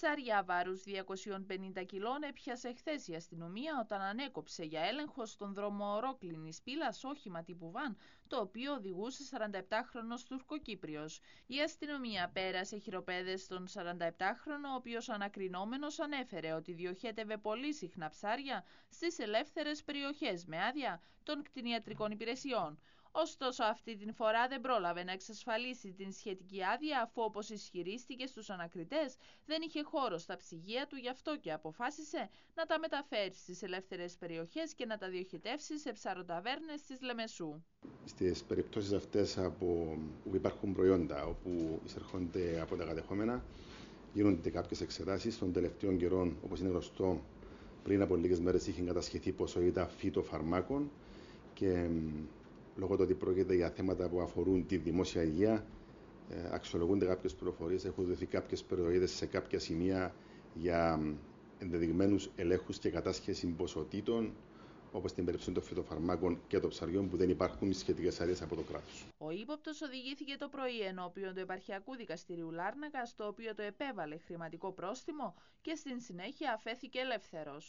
Ψάρια βάρους 250 κιλών έπιασε χθες η αστυνομία όταν ανέκοψε για έλεγχο στον δρόμο Ορόκλινη Πύλας όχημα τύπου Βαν, το οποίο οδηγούσε 47χρονο Τουρκοκύπριος. Η αστυνομία πέρασε χειροπέδες στον 47χρονο, ο οποίος ανακρινόμενος ανέφερε ότι διοχέτευε πολύ συχνά ψάρια στις ελεύθερες περιοχές με άδεια των κτηνιατρικών υπηρεσιών. Ωστόσο αυτή την φορά δεν πρόλαβε να εξασφαλίσει την σχετική άδεια αφού όπως ισχυρίστηκε στους ανακριτές, δεν είχε χώρο στα ψυγεία του γι' αυτό και αποφάσισε να τα μεταφέρει στις ελεύθερες περιοχές και να τα διοχετεύσει σε ψαροταβέρνε της Λεμεσού. Στις περιπτώσεις αυτές από... που υπάρχουν προϊόντα όπου εισερχόνται από τα κατεχόμενα γίνονται κάποιες εξετάσεις των τελευταίων καιρών όπως είναι γνωστό πριν από λίγες μέρες είχε κατασχεθεί ποσότητα φυτοφαρμάκων και λόγω του ότι πρόκειται για θέματα που αφορούν τη δημόσια υγεία, ε, αξιολογούνται κάποιες πληροφορίες, έχουν δοθεί κάποιες περιοχέ σε κάποια σημεία για ενδεδειγμένους ελέγχους και κατάσχεση ποσοτήτων, όπως στην περίπτωση των φυτοφαρμάκων και των ψαριών, που δεν υπάρχουν σχετικές αρίες από το κράτος. Ο ύποπτος οδηγήθηκε το πρωί ενώπιον του Επαρχιακού Δικαστηρίου Λάρνακα, το οποίο το επέβαλε χρηματικό πρόστιμο και στην συνέχεια αφέθηκε ελεύθερος.